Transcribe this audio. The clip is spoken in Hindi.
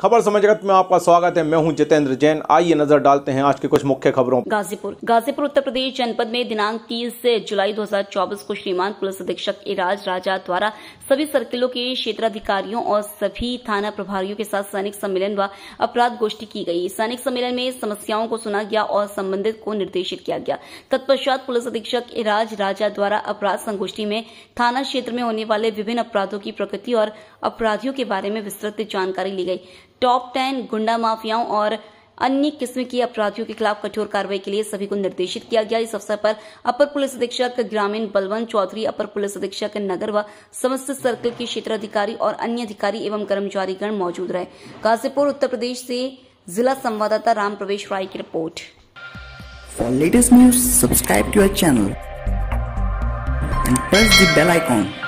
खबर समय जगत में आपका स्वागत है मैं हूं जितेंद्र जैन आइए नजर डालते हैं आज की कुछ मुख्य खबरों गाजीपुर गाजीपुर उत्तर प्रदेश जनपद में दिनांक 30 जुलाई 2024 को श्रीमान पुलिस अधीक्षक इराज राजा द्वारा सभी सर्किलों के क्षेत्राधिकारियों और सभी थाना प्रभारियों के साथ सैनिक सम्मेलन व अपराध गोष्ठी की गयी सैनिक सम्मेलन में समस्याओं को सुना गया और संबंधित को निर्देशित किया गया तत्पश्चात पुलिस अधीक्षक इराज राजा द्वारा अपराध संगोष्ठी में थाना क्षेत्र में होने वाले विभिन्न अपराधों की प्रकृति और अपराधियों के बारे में विस्तृत जानकारी ली गयी टॉप टेन गुंडा माफियाओं और अन्य किस्म के अपराधियों के खिलाफ कठोर कार्रवाई के लिए सभी को निर्देशित किया गया इस अवसर पर अपर पुलिस अधीक्षक ग्रामीण बलवंत चौधरी अपर पुलिस अधीक्षक नगर व समस्त सर्कल के क्षेत्र अधिकारी और अन्य अधिकारी एवं कर्मचारीगण मौजूद रहे गाजीपुर उत्तर प्रदेश से जिला संवाददाता राम प्रवेश राय की report latest news subscribe to our channel and press bell